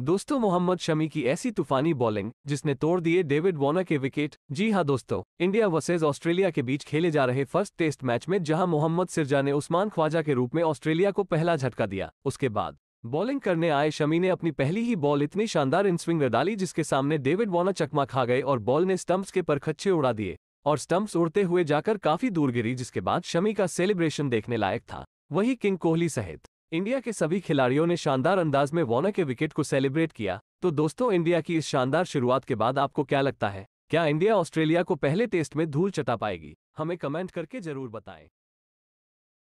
दोस्तों मोहम्मद शमी की ऐसी तूफानी बॉलिंग जिसने तोड़ दिए डेविड वॉर्नर के विकेट जी हां दोस्तों इंडिया वर्सेज ऑस्ट्रेलिया के बीच खेले जा रहे फर्स्ट टेस्ट मैच में जहां मोहम्मद सिरजा ने उस्मान ख्वाजा के रूप में ऑस्ट्रेलिया को पहला झटका दिया उसके बाद बॉलिंग करने आए शमी ने अपनी पहली ही बॉल इतनी शानदार इनस्विंग में डाली जिसके सामने डेविड वॉर्नर चकमा खा गए और बॉल ने स्टंप्स के परखच्छे उड़ा दिए और स्टंप्स उड़ते हुए जाकर काफी दूर गिरी जिसके बाद शमी का सेलिब्रेशन देखने लायक था वही किंग कोहली सहित इंडिया के सभी खिलाड़ियों ने शानदार अंदाज में वॉर्नर के विकेट को सेलिब्रेट किया तो दोस्तों इंडिया की इस शानदार शुरुआत के बाद आपको क्या लगता है क्या इंडिया ऑस्ट्रेलिया को पहले टेस्ट में धूल चटा पाएगी हमें कमेंट करके जरूर बताएं